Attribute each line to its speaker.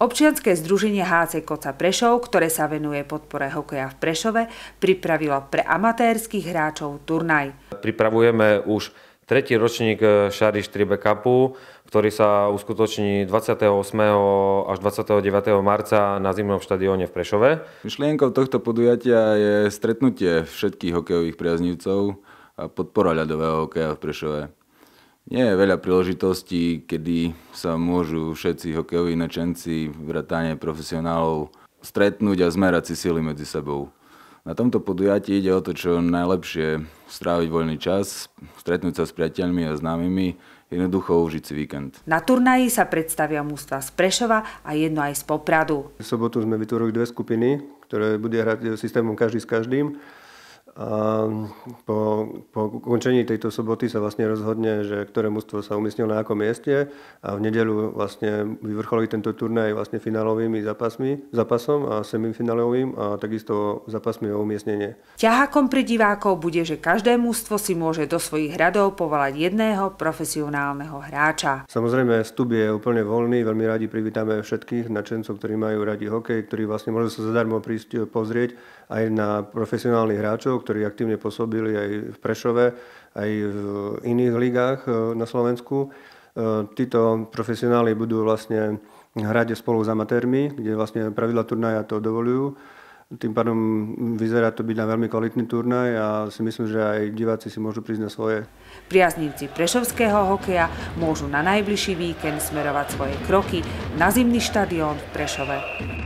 Speaker 1: Občianské združenie HC Koca Prešov, ktoré sa venuje podpore hokeja v Prešove, pripravilo pre amatérských hráčov turnaj.
Speaker 2: Pripravujeme už tretí ročník eh, Šariš 3 Cupu, ktorý sa uskutoční 28. až 29. marca na zimnom štadióne v Prešove.
Speaker 3: Myšlienkou tohto podujatia je stretnutie všetkých hokejových priaznívcov a podpora ľadového hokeja v Prešove nie je veľa príležitostí, kedy sa môžu všetci hokejoví načenci, vrátane profesionálov, stretnúť a zmerať si sily medzi sebou. Na tomto podujatí ide o to, čo najlepšie stráviť voľný čas, stretnúť sa s priateľmi a
Speaker 4: známymi, jednoducho užiť si víkend.
Speaker 1: Na turnaji sa predstavia mústva z Prešova a jedno aj z Popradu.
Speaker 4: V sobotu sme vytvorili dve skupiny, ktoré bude hrať e, systémom každý s každým. A ehm, po, po ukončení tejto soboty sa vlastne rozhodne, že ktoré mužstvo sa umiestnilo na akom mieste a v nedelu vlastne vyvrcholí tento turnaj vlastne finálovými zápasmi, zápasom a semifinálovým a takisto zápasmi o umiestnenie.
Speaker 1: Ťahakom pri divákov bude, že každé mužstvo si môže do svojich hradov povolať jedného profesionálneho hráča.
Speaker 4: Samozrejme, vstup je úplne voľný, veľmi radi privítame všetkých nadšencov, ktorí majú radi hokej, ktorí vlastne môžu sa zadarmo prísť eh, pozrieť aj na profesionálnych hráčov, ktorí aktívne pôsobili aj v Prešove, aj v iných ligách e, na Slovensku. E, títo profesionáli budú vlastne hrať spolu s amatérmi, kde vlastne pravidla turnaja to dovolujú. Tým pádom vyzerá to byť na veľmi kvalitný turnaj a si myslím, že aj diváci si môžu prísť na svoje.
Speaker 1: Priaznivci prešovského hokeja môžu na najbližší víkend smerovať svoje kroky na zimný štadión v Prešove.